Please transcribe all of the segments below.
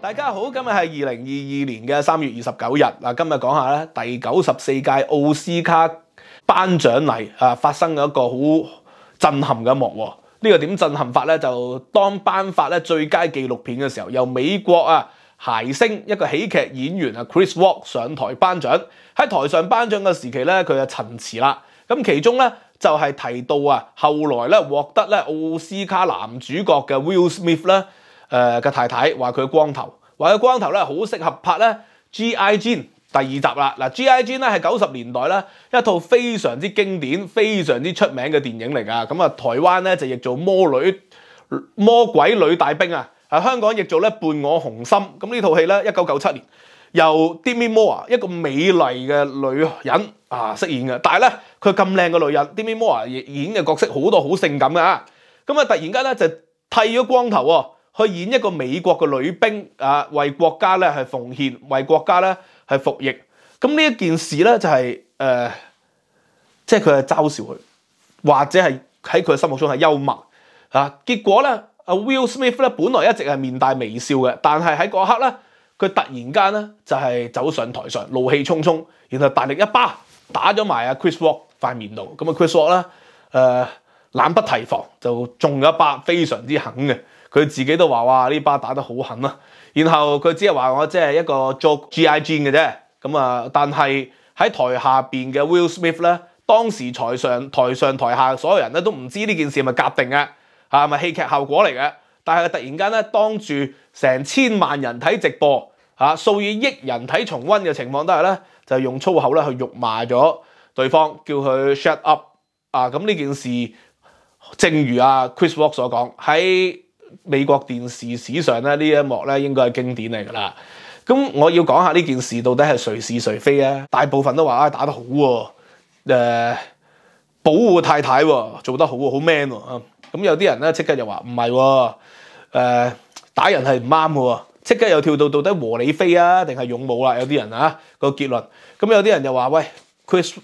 大家好，今日系二零二二年嘅三月二十九日。嗱，今日讲下咧第九十四届奥斯卡颁奖礼啊，发生一个好震撼嘅一幕。呢个点震撼法咧？就当颁发咧最佳纪录片嘅时候，由美国啊谐星一个喜剧演员啊 Chris Walk 上台颁奖。喺台上颁奖嘅时期咧，佢就陈词啦。咁其中咧就系提到啊，后来咧获得咧奥斯卡男主角嘅 Will Smith 咧诶嘅太太话佢光头。或者光头咧，好适合拍咧《G.I. j n 第二集啦。嗱，《G.I. j n 咧系九十年代咧一套非常之经典、非常之出名嘅电影嚟噶。咁啊，台湾咧就译做《魔女魔鬼女大兵》啊，啊香港译做咧《伴我雄心》。咁呢套戏咧，一九九七年由 Demi Moore 一个美丽嘅女人啊饰演嘅。但系咧，佢咁靓嘅女人，Demi Moore 演嘅角色好多好性感嘅咁啊，突然间咧就剃咗光头喎。去演一個美國嘅女兵啊，為國家咧系奉獻，為國家咧系服役。咁呢一件事咧就係誒，即係佢係嘲笑佢，或者係喺佢嘅心目中係幽默啊。結果咧，阿 Will Smith 咧，本來一直係面帶微笑嘅，但係喺嗰刻咧，佢突然間咧就係走上台上，怒氣沖沖，然後大力一巴打咗埋阿 Chris Rock 块面度。咁啊，Chris Rock 咧誒，懶不提防就中咗一巴，非常之狠嘅。佢自己都話：，哇！呢巴打得好狠啊！然後佢只係話我即係一個做 GIG 嘅啫。咁啊，但係喺台下邊嘅 Will Smith 咧，當時台上台上台下所有人咧都唔知呢件事係咪夾定嘅，係咪戲劇效果嚟嘅。但係突然間咧，當住成千萬人睇直播，嚇數以億人睇重温嘅情況下咧，就用粗口咧去辱罵咗對方，叫佢 shut up。啊，咁呢件事正如啊 Chris Rock 所講喺。美國電視史上咧呢一幕咧應該係經典嚟㗎啦。咁我要講下呢件事到底係誰是誰非啊？大部分都話啊打得好喎，誒保護太太喎，做得好喎，好 man 喎。咁有啲人咧即刻又話唔係喎，誒打人係唔啱喎。即刻又跳到到底和你飛啊，定係勇武啦？有啲人啊個結論。咁有啲人又話喂 Chris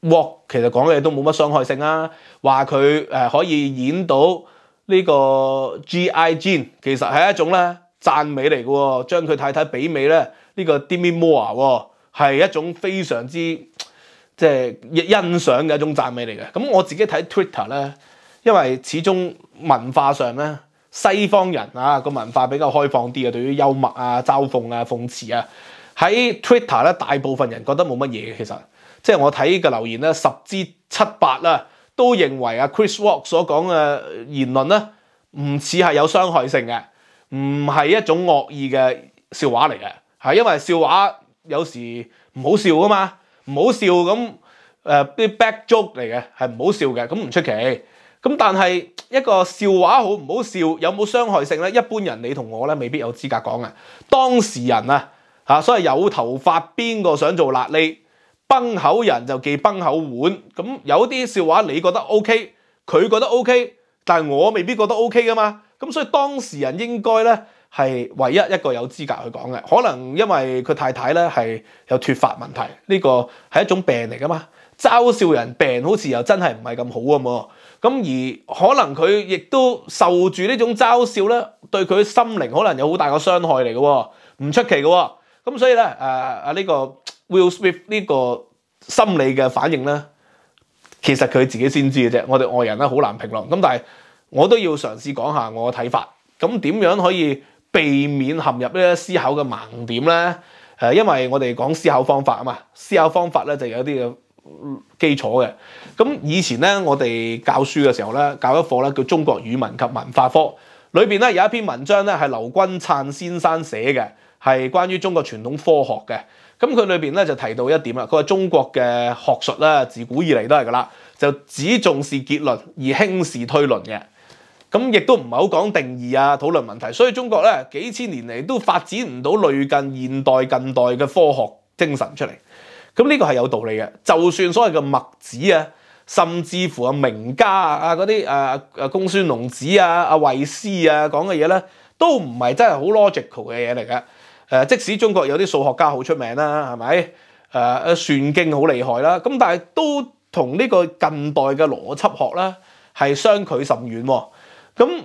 w a l k 其實講嘅都冇乜傷害性啊，話佢誒可以演到。呢個 G.I.Jan 其實係一種咧讚美嚟嘅喎，將佢太太比美咧呢個 Dimi Moore 喎，係一種非常之即係欣賞嘅一種讚美嚟嘅。咁我自己睇 Twitter 咧，因為始終文化上咧西方人啊個文化比較開放啲嘅，對於幽默啊嘲諷啊諷刺啊喺 Twitter 咧大部分人覺得冇乜嘢嘅，其實即係我睇嘅留言咧十之七八啦。都認為啊 Chris Rock 所講嘅言論咧，唔似係有傷害性嘅，唔係一種惡意嘅笑話嚟嘅，係因為笑話有時唔好笑噶嘛，唔好笑咁 i 啲 back joke 嚟嘅，係唔好笑嘅，咁唔出奇。咁但係一個笑話好唔好笑，有冇傷害性咧？一般人你同我咧未必有資格講嘅，當事人啊吓所以有頭髮邊個想做辣痢？崩口人就记崩口碗，咁有啲笑话你觉得 O K，佢觉得 O K，但系我未必觉得 O K 噶嘛，咁所以当事人应该咧系唯一一个有资格去讲嘅，可能因为佢太太咧系有脱发问题，呢个系一种病嚟噶嘛，嘲笑人病好似又真系唔系咁好咁嘛，咁而可能佢亦都受住呢种嘲笑咧，对佢心灵可能有好大个伤害嚟嘅，唔出奇嘅，咁所以咧诶啊呢个。Will Smith 呢個心理嘅反應咧，其實佢自己先知嘅啫，我哋外人咧好難評論。咁但系我都要嘗試講下我嘅睇法。咁點樣可以避免陷入呢思考嘅盲點咧？因為我哋講思考方法啊嘛，思考方法咧就有啲嘅基礎嘅。咁以前咧，我哋教書嘅時候咧，教一課咧叫中國語文及文化科，裏面咧有一篇文章咧係劉君燦先生寫嘅，係關於中國傳統科學嘅。咁佢裏面咧就提到一點啦，佢話中國嘅學術呢，自古以嚟都係噶啦，就只重視結論而輕視推論嘅。咁亦都唔係好講定義啊，討論問題。所以中國咧幾千年嚟都發展唔到類近現代近代嘅科學精神出嚟。咁呢個係有道理嘅。就算所謂嘅墨子啊，甚至乎啊名家啊嗰啲誒誒公孫龍子啊、阿惠斯啊講嘅嘢咧，都唔係真係好 logical 嘅嘢嚟嘅。誒，即使中國有啲數學家好出名啦，係咪？誒誒，算經好厲害啦，咁但係都同呢個近代嘅邏輯學啦係相距甚遠喎。咁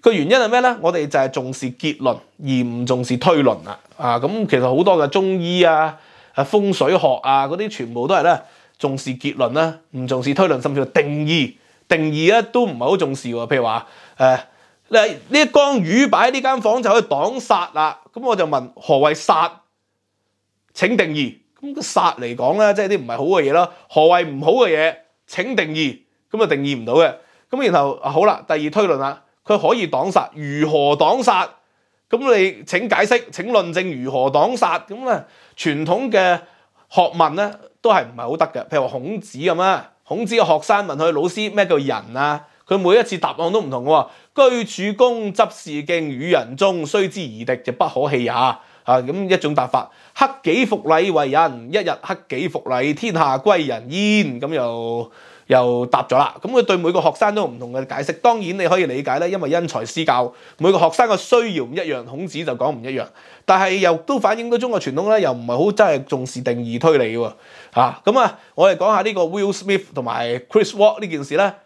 個原因係咩咧？我哋就係重視結論而唔重視推論啦。啊，咁其實好多嘅中醫啊、風水學啊嗰啲，全部都係咧重視結論啦，唔重視推論，甚至乎定義，定義咧都唔係好重視喎。譬如話誒。嗱，呢一缸魚擺呢間房就可以擋殺啦。咁我就問何為殺？請定義。咁殺嚟講咧，即係啲唔係好嘅嘢咯。何為唔好嘅嘢？請定義。咁啊，定義唔到嘅。咁然後好啦，第二推論啦，佢可以擋殺，如何擋殺？咁你請解釋、請論證如何擋殺？咁咧，傳統嘅學問咧都係唔係好得嘅。譬如孔子咁啊，孔子嘅學生問佢老師咩叫人啊？佢每一次答案都唔同喎，居處公執事敬，與人忠，雖之夷敌就不可棄也。啊，咁一種答法。克己复礼為人，一日克己复礼，天下歸人焉。咁又又答咗啦。咁佢對每個學生都有唔同嘅解釋。當然你可以理解咧，因為因材施教，每個學生嘅需要唔一樣。孔子就講唔一樣，但係又都反映到中國傳統咧，又唔係好真係重視定義推理喎。咁啊，我哋講下呢個 Will Smith 同埋 Chris Rock 呢件事咧。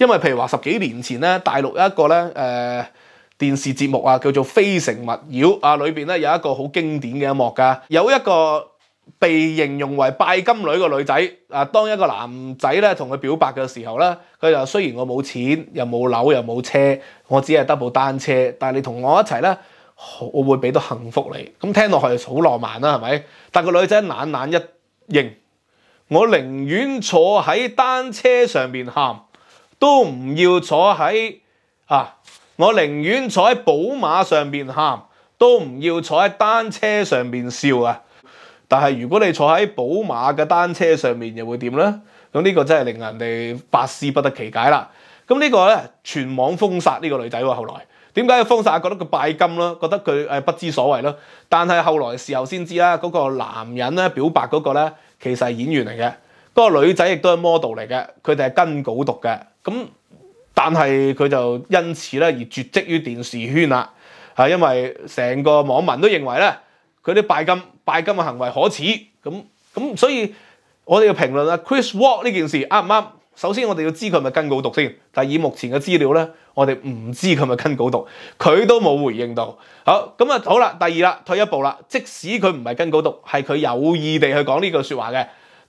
因為譬如話十幾年前咧，大陸有一個咧誒電視節目啊，叫做《非誠勿擾》啊，裏邊咧有一個好經典嘅一幕㗎。有一個被形容為拜金女嘅女仔啊，當一個男仔咧同佢表白嘅時候咧，佢就雖然我冇錢，又冇樓，又冇車，我只係得部單車，但係你同我一齊咧，我會俾到幸福你。咁聽落去好浪漫啦，係咪？但個女仔懶懶一應，我寧願坐喺單車上面喊。都唔要坐喺啊！我寧願坐喺寶馬上面喊，都唔要坐喺單車上面笑啊！但係如果你坐喺寶馬嘅單車上面，又會點咧？咁呢個真係令人哋百思不得其解啦！咁呢個咧全網封殺呢個女仔喎，後來點解要封殺？覺得佢拜金咯，覺得佢不知所謂咯。但係後來時候先知啦，嗰個男人咧表白嗰個咧，其實係演員嚟嘅。嗰個女仔亦都係 model 嚟嘅，佢哋係跟稿讀嘅，咁但係佢就因此咧而絕跡於電視圈啦，嚇，因為成個網民都認為咧佢啲拜金拜金嘅行為可恥，咁咁所以我哋嘅評論啊，Chris Walk 呢件事啱唔啱？首先我哋要知佢係咪跟稿讀先，但以目前嘅資料咧，我哋唔知佢係咪跟稿讀，佢都冇回應到。好咁啊，好啦，第二啦，退一步啦，即使佢唔係跟稿讀，係佢有意地去講呢句説話嘅。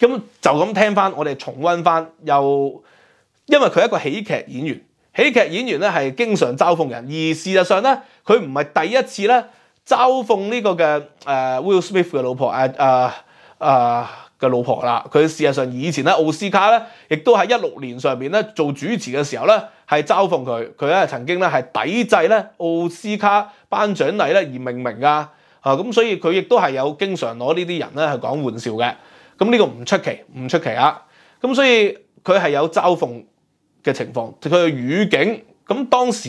咁就咁聽翻，我哋重温翻。又因為佢一個喜劇演員，喜劇演員咧係經常嘲諷人。而事實上咧，佢唔係第一次咧嘲諷呢個嘅誒 Will Smith 嘅老婆，誒誒誒嘅老婆啦。佢事實上以前咧奧斯卡咧，亦都喺一六年上面咧做主持嘅時候咧，係嘲諷佢。佢咧曾經咧係抵制咧奧斯卡頒獎禮咧而命名啊。啊咁，所以佢亦都係有經常攞呢啲人咧去講玩笑嘅。咁呢個唔出奇，唔出奇啊！咁所以佢係有嘲諷嘅情況，佢嘅語境。咁當時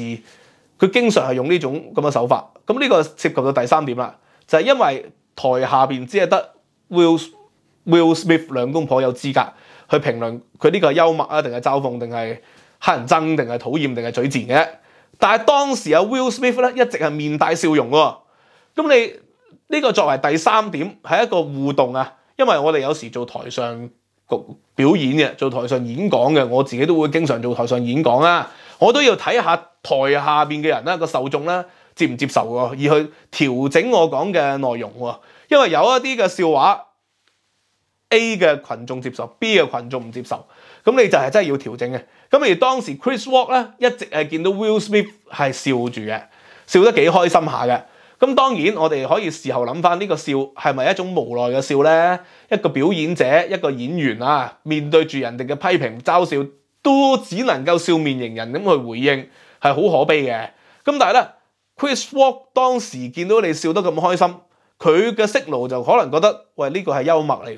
佢經常係用呢種咁嘅手法。咁呢個涉及到第三點啦，就係因為台下邊只係得 Will Will Smith 兩公婆有資格去評論佢呢個係幽默啊，定係嘲諷，定係黑人憎，定係討厭，定係嘴賤嘅。但係當時阿 Will Smith 咧一直係面帶笑容喎。咁你呢個作為第三點係一個互動啊！因為我哋有時做台上表演嘅，做台上演講嘅，我自己都會經常做台上演講啦。我都要睇下台下面嘅人啦，個受眾啦接唔接受喎，而去調整我講嘅內容喎。因為有一啲嘅笑話 A 嘅群眾接受，B 嘅群眾唔接受，咁你就係真係要調整嘅。咁而當時 Chris Walk 咧，一直係見到 Will Smith 係笑住嘅，笑得幾開心下嘅。咁當然，我哋可以事後諗翻呢個笑係咪一種無奈嘅笑咧？一個表演者，一個演員啊，面對住人哋嘅批評嘲笑，都只能夠笑面迎人咁去回應，係好可悲嘅。咁但係咧，Chris Walk 當時見到你笑得咁開心，佢嘅色路就可能覺得喂呢個係幽默嚟嘅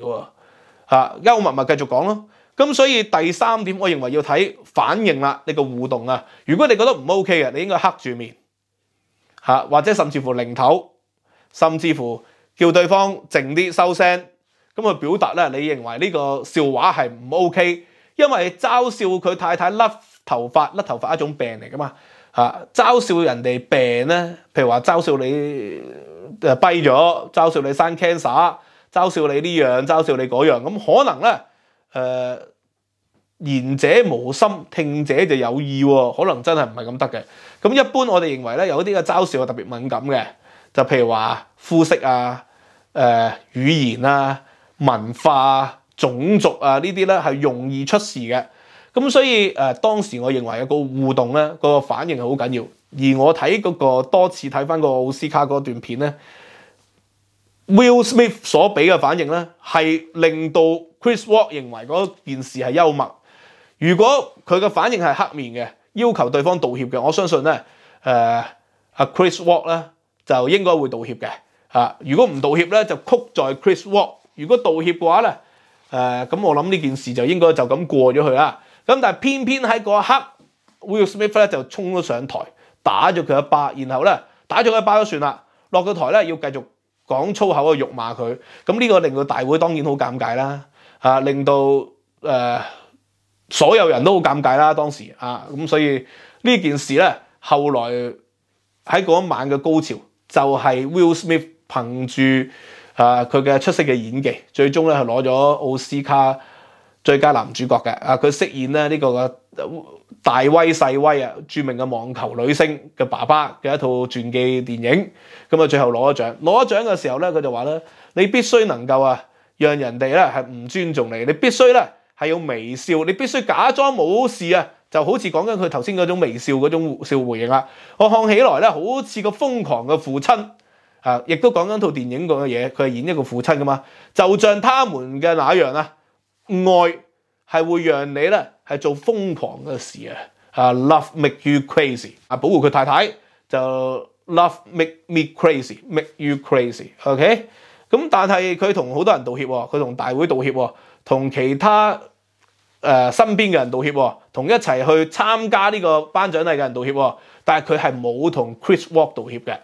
喎，幽默咪繼續講咯。咁所以第三點，我認為要睇反應啦，你個互動啊。如果你覺得唔 OK 嘅，你應該黑住面。吓，或者甚至乎零頭，甚至乎叫對方靜啲收聲，咁去表達咧。你認為呢個笑話係唔 OK？因為嘲笑佢太太甩頭髮，甩頭髮一種病嚟噶嘛吓嘲笑人哋病咧，譬如話嘲笑你跛咗，嘲笑你生 cancer，嘲笑你呢樣，嘲笑你嗰樣，咁可能咧誒。言者無心，聽者就有意喎，可能真係唔係咁得嘅。咁一般我哋認為咧，有啲嘅嘲笑係特別敏感嘅，就譬如話膚色啊、誒語言啊、文化、種族啊呢啲咧係容易出事嘅。咁所以誒當時我認為有個互動咧，個反應係好緊要。而我睇嗰個多次睇翻個奧斯卡嗰段片咧，Will Smith 所俾嘅反應咧，係令到 Chris Rock 認為嗰件事係幽默。如果佢嘅反應係黑面嘅，要求對方道歉嘅，我相信咧，誒阿 Chris w a l k 咧就應該會道歉嘅。啊，如果唔道歉咧，就曲在 Chris w a l k 如果道歉嘅話咧，誒咁我諗呢件事就應該就咁過咗去啦。咁但係偏偏喺嗰一刻，Will Smith 咧就衝咗上台打咗佢一巴，然後咧打咗佢一巴都算啦，落咗台咧要繼續講粗口去辱罵佢。咁呢個令到大會當然好尷尬啦，啊令到誒。所有人都好尴尬啦，當時啊，咁所以呢件事咧，後來喺嗰晚嘅高潮就係 Will Smith 憑住啊佢嘅出色嘅演技，最終咧係攞咗奧斯卡最佳男主角嘅。啊，佢飾演咧呢個嘅大威细威啊，著名嘅網球女星嘅爸爸嘅一套傳記電影，咁啊最後攞咗獎。攞咗獎嘅時候咧，佢就話咧：你必須能夠啊，讓人哋咧係唔尊重你，你必須咧。系要微笑，你必須假裝冇事啊，就好似講緊佢頭先嗰種微笑嗰種笑回應啦。我看起來咧，好似個瘋狂嘅父親啊，亦都講緊套電影講嘅嘢，佢係演一個父親噶嘛，就像他們嘅那樣啊，愛係會讓你咧係做瘋狂嘅事啊。啊，love make you crazy，啊保護佢太太就 love make me crazy，make you crazy，ok？咁但係佢同好多人道歉，佢同大會道歉。同其他誒身邊嘅人道歉，同一齊去參加呢個頒獎禮嘅人道歉，但係佢係冇同 Chris Walk 道歉嘅。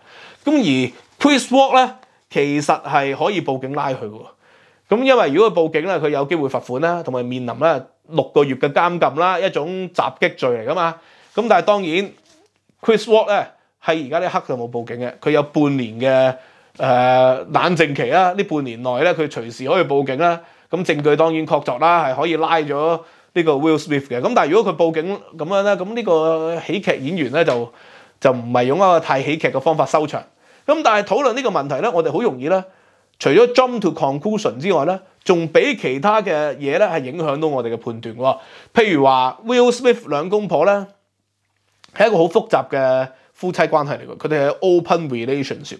咁而 Chris Walk 咧，其實係可以報警拉佢嘅。咁因為如果佢報警咧，佢有機會罰款啦，同埋面臨咧六個月嘅監禁啦，一種襲擊罪嚟噶嘛。咁但係當然 Chris Walk 咧係而家啲黑就冇報警嘅，佢有半年嘅誒冷靜期啦，呢半年內咧佢隨時可以報警啦。咁證據當然確鑿啦，係可以拉咗呢個 Will Smith 嘅。咁但係如果佢報警咁樣咧，咁呢個喜劇演員咧就就唔係用一個太喜劇嘅方法收場。咁但係討論呢個問題咧，我哋好容易咧，除咗 jump to conclusion 之外咧，仲俾其他嘅嘢咧係影響到我哋嘅判斷喎。譬如話 Will Smith 兩公婆咧係一個好複雜嘅夫妻關係嚟嘅，佢哋係 open relationship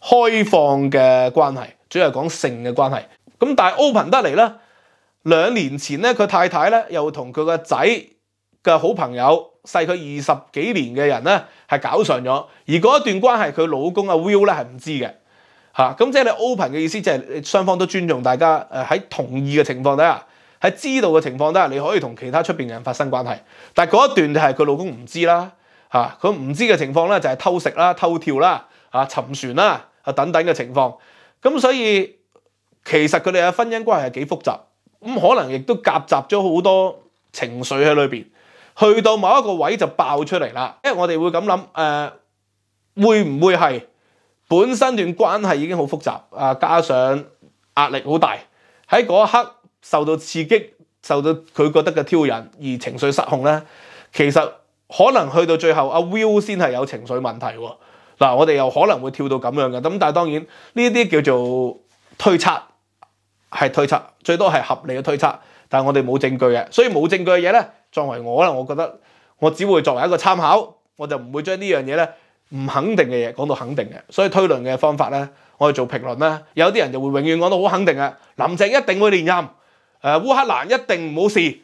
開放嘅關係，主要係講性嘅關係。咁但系 Open 得嚟咧，兩年前咧佢太太咧又同佢個仔嘅好朋友，細佢二十幾年嘅人咧，係搞上咗。而嗰一段關係，佢老公阿 Will 咧係唔知嘅嚇。咁即係你 Open 嘅意思，即係雙方都尊重大家誒喺同意嘅情況底下，喺知道嘅情況底下，你可以同其他出边嘅人發生關係。但系嗰一段就係佢老公唔知啦吓佢唔知嘅情況咧就係偷食啦、偷跳啦、啊沉船啦啊等等嘅情況。咁所以。其實佢哋嘅婚姻關係係幾複雜，咁可能亦都夾雜咗好多情緒喺裏边，去到某一個位就爆出嚟啦。因為我哋會咁諗，誒會唔會係本身段關係已經好複雜啊，加上壓力好大，喺嗰一刻受到刺激，受到佢覺得嘅挑衅而情緒失控咧。其實可能去到最後，阿 Will 先係有情緒問題喎。嗱，我哋又可能會跳到咁樣嘅，咁但係當然呢啲叫做推測。系推測，最多係合理嘅推測，但系我哋冇證據嘅，所以冇證據嘅嘢咧，作為我啦，我覺得我只會作為一個參考，我就唔會將呢樣嘢咧唔肯定嘅嘢講到肯定嘅，所以推論嘅方法咧，我哋做評論啦，有啲人就會永遠講到好肯定嘅，林鄭一定會連任，誒烏克蘭一定冇事，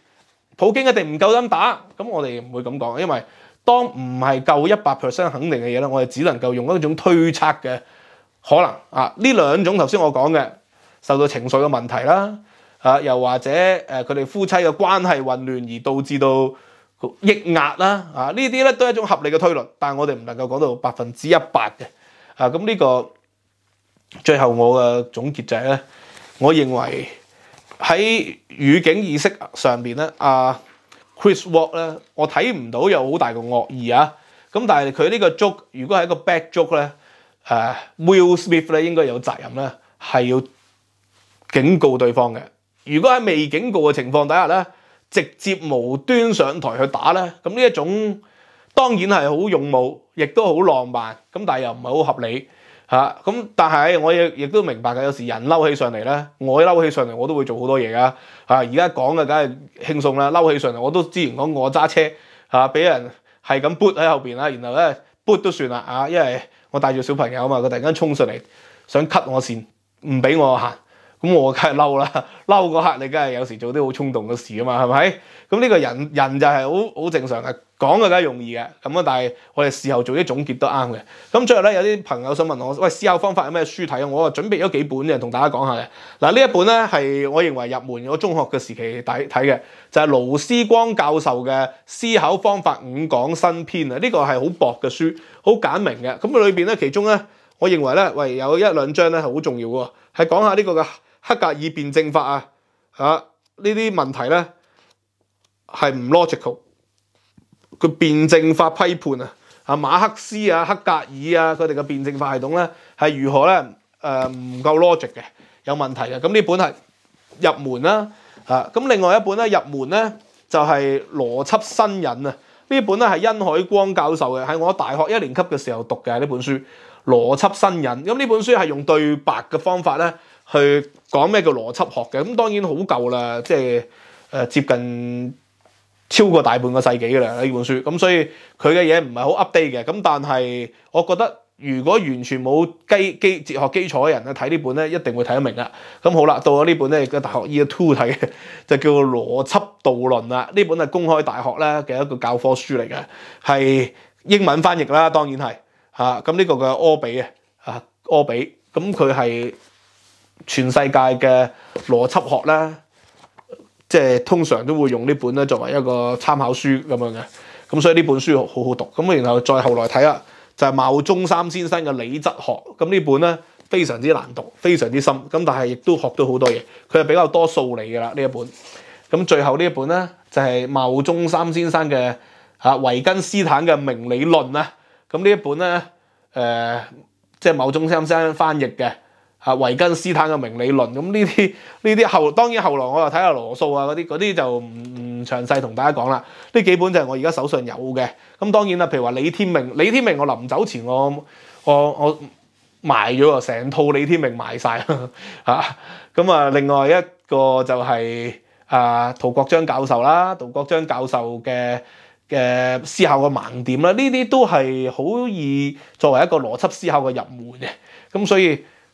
普京一定唔夠膽打，咁我哋唔會咁講，因為當唔係夠一百 percent 肯定嘅嘢咧，我哋只能夠用一種推測嘅可能啊，呢兩種頭先我講嘅。受到情緒嘅問題啦，啊，又或者誒佢哋夫妻嘅關係混亂而導致到抑壓啦，啊，呢啲咧都係一種合理嘅推論，但係我哋唔能夠講到百分之一百嘅，啊，咁呢個最後我嘅總結就係咧，我認為喺語境意識上邊咧，啊，Chris Walk 咧，我睇唔到有好大嘅惡意啊，咁但係佢呢個 joke 如果係一個 back e 咧，誒，Will Smith 咧應該有責任咧，係要。警告對方嘅。如果喺未警告嘅情況底下咧，直接無端上台去打咧，咁呢一種當然係好勇武，亦都好浪漫。咁但係又唔係好合理吓。咁但係我亦亦都明白嘅。有時人嬲起上嚟咧，我嬲起上嚟我都會做好多嘢噶吓。而家講嘅梗係轻松啦，嬲起上嚟我都之前講我揸車吓，俾人係咁 boot 喺後边啦，然後咧 boot 都算啦啊，因為我帶住小朋友啊嘛，佢突然間冲上嚟想 cut 我線，唔俾我行。咁我梗係嬲啦！嬲嗰刻你梗係有時做啲好衝動嘅事啊嘛，係咪？咁呢個人人就係好好正常嘅，講嘅梗係容易嘅。咁啊，但係我哋事後做啲總結都啱嘅。咁最後咧，有啲朋友想問我，喂思考方法有咩書睇啊？我啊準備咗幾本嘅，同大家講下嘅。嗱呢一本咧係我認為入門，我中學嘅時期睇睇嘅，就係盧思光教授嘅《思考方法五講新篇》啊。呢個係好薄嘅書，好簡明嘅。咁裏面咧其中咧，我認為咧喂有一兩章咧係好重要嘅，係講下呢個嘅。黑格尔辩证法啊，啊呢啲问题咧系唔 logical，佢辩证法批判啊，啊马克思啊、黑格尔啊，佢哋嘅辩证法系统咧系如何咧？誒唔夠 logic 嘅，有問題嘅。咁呢本係入門啦，嚇咁另外一本咧入門咧就係《邏輯新引》啊，呢本咧係殷海光教授嘅，喺我大學一年級嘅時候讀嘅呢本書《邏輯新引》。咁呢本書係用對白嘅方法咧。去講咩叫邏輯學嘅咁當然好舊啦，即係誒接近超過大半個世紀噶啦呢本書咁所以佢嘅嘢唔係好 update 嘅咁但係我覺得如果完全冇基基哲學基礎嘅人咧睇呢本咧，一定會睇得明啦。咁好啦，到咗呢本咧，個大學 Year Two 睇嘅 就叫邏輯導論啦。呢本係公開大學咧嘅一個教科書嚟嘅，係英文翻譯啦，當然係嚇咁呢個嘅柯比啊，柯比咁佢係。全世界嘅邏輯學咧，即係通常都會用呢本咧作為一個參考書咁樣嘅。咁所以呢本書好好讀。咁然後再後來睇啦，就係茂中三先生嘅理質學。咁呢本咧非常之難讀，非常之深。咁但係亦都學到好多嘢。佢係比較多數理㗎啦呢一本。咁最後呢一本咧就係茂中三先生嘅啊維根斯坦嘅明理論啦。咁呢一本咧誒即係茂中三先生翻譯嘅。啊，維根斯坦嘅名理論，咁呢啲 呢啲後，當然後來我又睇下羅素啊嗰啲，嗰啲就唔唔詳細同大家講啦。呢幾本就係我而家手上有嘅。咁當然啦，譬如話李天明，李天明我臨走前我我我賣咗啊，成套李天明賣晒。嚇。咁啊，另外一個就係啊，陶國章教授啦，陶國章教授嘅嘅思考嘅盲點啦，呢啲都係好易作為一個邏輯思考嘅入門嘅。咁所以。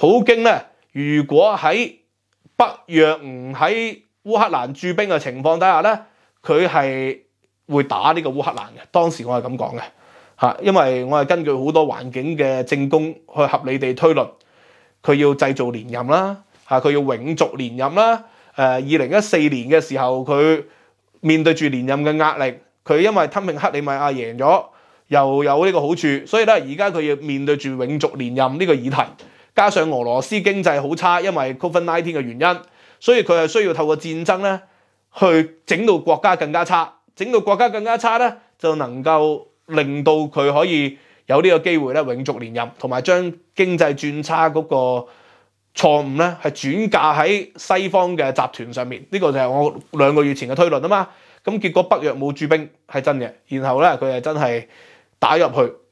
普京咧，如果喺北約唔喺烏克蘭駐兵嘅情況底下咧，佢係會打呢個烏克蘭嘅。當時我係咁講嘅，因為我係根據好多環境嘅政工去合理地推論，佢要製造連任啦，佢要永續連任啦。誒，二零一四年嘅時候，佢面對住連任嘅壓力，佢因為吞併克里米亞贏咗，又有呢個好處，所以咧而家佢要面對住永續連任呢個議題。加上俄羅斯經濟好差，因為 Covid nineteen 嘅原因，所以佢係需要透過戰爭咧，去整到國家更加差，整到國家更加差咧，就能夠令到佢可以有呢個機會咧永續連任，同埋將經濟轉差嗰個錯誤咧，係轉嫁喺西方嘅集團上面。呢個就係我兩個月前嘅推論啊嘛。咁結果北約冇駐兵係真嘅，然後咧佢係真係打入去。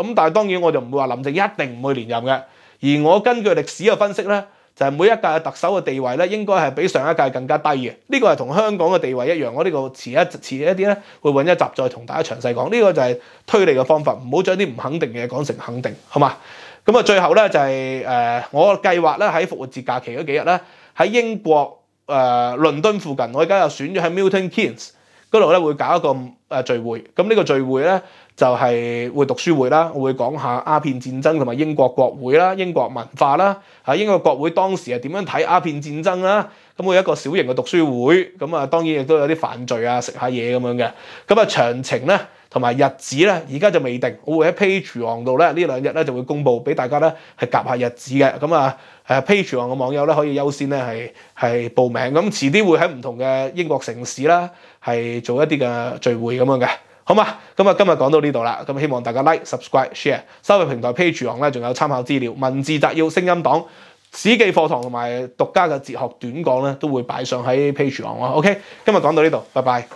咁但係當然我就唔會話林鄭一定唔會連任嘅，而我根據歷史嘅分析咧，就係每一屆嘅特首嘅地位咧，應該係比上一屆更加低嘅。呢個係同香港嘅地位一樣。我呢個遲一遲一啲咧，會揾一集再同大家詳細講。呢個就係推理嘅方法，唔好將啲唔肯定嘅嘢講成肯定，好嘛？咁啊，最後咧就係誒，我計劃咧喺復活節假期嗰幾日咧，喺英國誒倫敦附近，我而家又選咗喺 m i l t o n k i n e s 嗰度咧會搞一個誒聚會。咁呢個聚會咧。就係會讀書會啦，會講下亞片戰爭同埋英國國會啦、英國文化啦，喺英國國會當時係點樣睇亞片戰爭啦？咁會一個小型嘅讀書會，咁啊當然亦都有啲犯罪啊，食下嘢咁樣嘅。咁啊詳情咧同埋日子咧，而家就未定。我會喺 p a y e a l 度咧呢兩日咧就會公佈俾大家咧係夾下日子嘅。咁啊誒 p a y e a l 嘅網友咧可以優先咧係係報名。咁遲啲會喺唔同嘅英國城市啦係做一啲嘅聚會咁樣嘅。好嘛，咁啊今日讲到呢度啦，咁希望大家 like、subscribe、share。收费平台 Pageon 咧，仲有参考资料、文字摘要、声音档、史记课堂同埋独家嘅哲学短讲咧，都会摆上喺 Pageon 啊。OK，今日讲到呢度，拜拜。